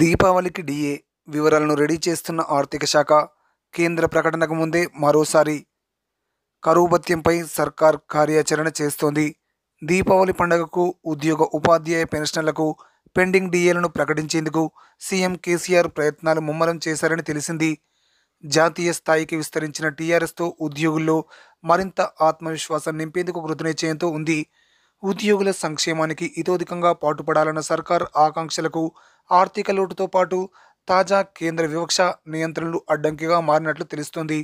దీపావళికి డిఏ వివరాలను రెడీ చేస్తున్న ఆర్థిక శాఖ కేంద్ర ప్రకటనకు ముందే మరోసారి కరువు భత్యంపై సర్కార్ కార్యాచరణ చేస్తోంది దీపావళి పండుగకు ఉద్యోగ ఉపాధ్యాయ పెన్షన్లకు పెండింగ్ డిఏలను ప్రకటించేందుకు సీఎం కేసీఆర్ ప్రయత్నాలు ముమ్మరం చేశారని తెలిసింది జాతీయ స్థాయికి విస్తరించిన టీఆర్ఎస్తో ఉద్యోగుల్లో మరింత ఆత్మవిశ్వాసం నింపేందుకు కృతనిశ్చయంతో ఉంది ఉద్యోగుల సంక్షేమానికి ఇతోధికంగా పాటుపడాలన్న సర్కార్ ఆకాంక్షలకు ఆర్థిక లోటుతో పాటు తాజా కేంద్ర వివక్ష నియంత్రణలు అడ్డంకిగా మారినట్లు తెలుస్తోంది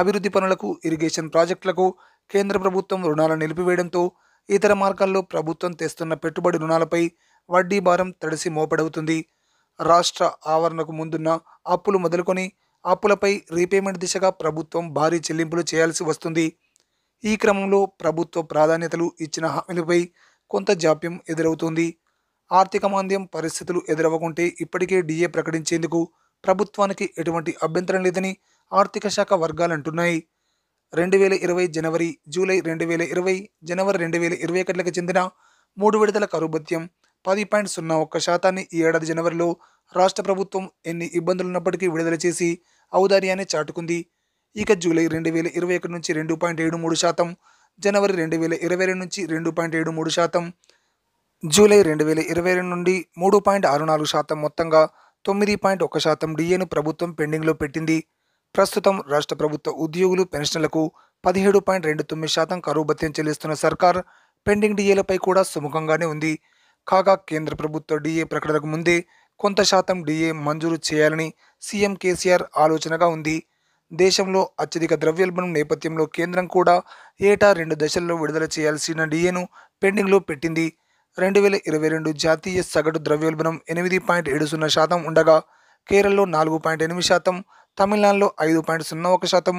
అభివృద్ధి పనులకు ఇరిగేషన్ ప్రాజెక్టులకు కేంద్ర ప్రభుత్వం రుణాలను నిలిపివేయడంతో ఇతర మార్గాల్లో ప్రభుత్వం తెస్తున్న పెట్టుబడి రుణాలపై వడ్డీ భారం తడిసి మోపడవుతుంది రాష్ట్ర ఆవరణకు ముందున్న అప్పులు మొదలుకొని అప్పులపై రీపేమెంట్ దిశగా ప్రభుత్వం భారీ చెల్లింపులు చేయాల్సి వస్తుంది ఈ క్రమంలో ప్రభుత్వ ప్రాధాన్యతలు ఇచ్చిన హామీలపై కొంత జాప్యం ఎదురవుతుంది ఆర్థిక మాంద్యం పరిస్థితులు ఎదురవ్వకుంటే ఇప్పటికే డీఏ ప్రకటించేందుకు ప్రభుత్వానికి ఎటువంటి అభ్యంతరం లేదని ఆర్థిక శాఖ వర్గాలంటున్నాయి రెండు వేల ఇరవై జనవరి జూలై రెండు వేల ఇరవై జనవరి రెండు వేల ఇరవై ఒకటికి చెందిన మూడు విడతల కరుబత్యం పది పాయింట్ సున్నా ఒక్క శాతాన్ని ఈ ఏడాది జనవరిలో రాష్ట్ర ప్రభుత్వం ఎన్ని ఇబ్బందులున్నప్పటికీ విడుదల చేసి ఔదార్యాన్ని చాటుకుంది ఇక జూలై రెండు వేల ఇరవై ఒకటి నుంచి రెండు పాయింట్ ఏడు మూడు శాతం జనవరి రెండు వేల ఇరవై రెండు నుంచి రెండు పాయింట్ ఏడు మూడు శాతం జూలై రెండు వేల ఇరవై రెండు నుండి మూడు పాయింట్ ఆరు నాలుగు శాతం మొత్తంగా తొమ్మిది పాయింట్ ఒక శాతం డిఏను ప్రభుత్వం పెండింగ్లో పెట్టింది ప్రస్తుతం రాష్ట్ర ప్రభుత్వ ఉద్యోగులు పెన్షన్లకు పదిహేడు పాయింట్ రెండు తొమ్మిది శాతం కరువు భత్యం చెల్లిస్తున్న సర్కార్ పెండింగ్ డిఏలపై కూడా సుముఖంగానే ఉంది కాగా కేంద్ర ప్రభుత్వ డిఏ ప్రకటనకు ముందే కొంత శాతం డిఏ మంజూరు చేయాలని సీఎం కేసీఆర్ ఆలోచనగా ఉంది దేశంలో అత్యధిక ద్రవ్యోల్బణం నేపథ్యంలో కేంద్రం కూడా ఏటా రెండు దశల్లో విడుదల చేయాల్సిన డిఏను పెండింగ్లో పెట్టింది రెండు వేల ఇరవై రెండు జాతీయ సగటు ద్రవ్యోల్బణం ఎనిమిది పాయింట్ ఏడు సున్నా శాతం ఉండగా కేరళలో నాలుగు పాయింట్ ఎనిమిది శాతం తమిళనాడులో ఐదు పాయింట్ సున్నా ఒక శాతం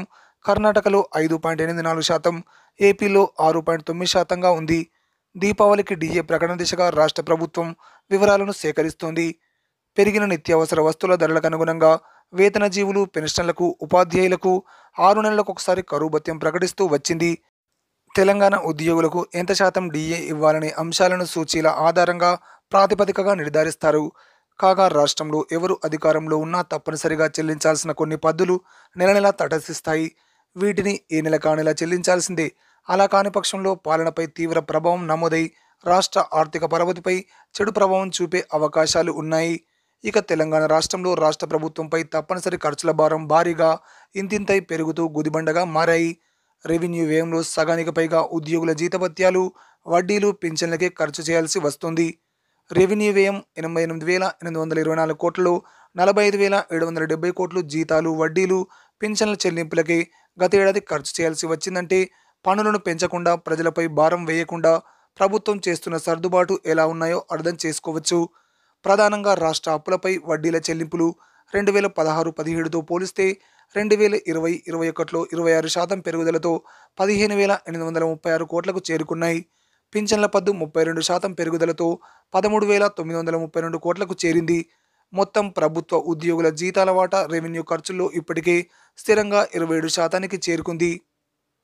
కర్ణాటకలో ఐదు పాయింట్ ఎనిమిది నాలుగు శాతం ఏపీలో ఆరు పాయింట్ తొమ్మిది శాతంగా ఉంది దీపావళికి డీఏ ప్రకటన దిశగా రాష్ట్ర ప్రభుత్వం వివరాలను సేకరిస్తోంది పెరిగిన నిత్యావసర వస్తువుల ధరలకు అనుగుణంగా వేతన జీవులు పెన్షన్లకు ఉపాధ్యాయులకు ఆరు నెలలకు ఒకసారి కరువు భత్యం ప్రకటిస్తూ వచ్చింది తెలంగాణ ఉద్యోగులకు ఎంత శాతం డిఏ ఇవ్వాలనే అంశాలను సూచీల ఆధారంగా ప్రాతిపదికగా నిర్ధారిస్తారు కాగా రాష్ట్రంలో ఎవరు అధికారంలో ఉన్నా తప్పనిసరిగా చెల్లించాల్సిన కొన్ని పద్దులు నెల నెలా తటస్థిస్తాయి వీటిని ఏ నెల కానిలా చెల్లించాల్సిందే అలా కాని పక్షంలో పాలనపై తీవ్ర ప్రభావం నమోదై రాష్ట్ర ఆర్థిక పరవతిపై చెడు ప్రభావం చూపే అవకాశాలు ఉన్నాయి ఇక తెలంగాణ రాష్ట్రంలో రాష్ట్ర ప్రభుత్వంపై తప్పనిసరి ఖర్చుల భారం భారీగా ఇంతింతై పెరుగుతూ గుదిబండగా మారాయి రెవెన్యూ వ్యయంలో సగానికి పైగా ఉద్యోగుల జీతభత్యాలు వడ్డీలు పింఛన్లకే ఖర్చు చేయాల్సి వస్తుంది రెవెన్యూ వ్యయం ఎనభై ఎనిమిది వేల ఎనిమిది వందల ఇరవై నాలుగు కోట్లు నలభై ఐదు వేల ఏడు వందల డెబ్బై కోట్లు జీతాలు వడ్డీలు పింఛన్ల చెల్లింపులకే గతేడాది ఖర్చు చేయాల్సి వచ్చిందంటే పనులను పెంచకుండా ప్రజలపై భారం వేయకుండా ప్రభుత్వం చేస్తున్న సర్దుబాటు ఎలా ఉన్నాయో అర్థం చేసుకోవచ్చు ప్రధానంగా రాష్ట్ర అప్పులపై వడ్డీల చెల్లింపులు రెండు వేల పదహారు పదిహేడుతో పోలిస్తే రెండు వేల ఇరవై ఇరవై ఒకటిలో ఇరవై ఆరు శాతం పెరుగుదలతో పదిహేను వేల ఎనిమిది వందల ముప్పై ఆరు కోట్లకు చేరుకున్నాయి పింఛన్ల పద్దు ముప్పై రెండు శాతం పెరుగుదలతో పదమూడు వేల తొమ్మిది వందల ముప్పై రెండు కోట్లకు చేరింది మొత్తం ప్రభుత్వ ఉద్యోగుల జీతాల వాటా రెవెన్యూ ఖర్చుల్లో ఇప్పటికే స్థిరంగా ఇరవై ఏడు శాతానికి చేరుకుంది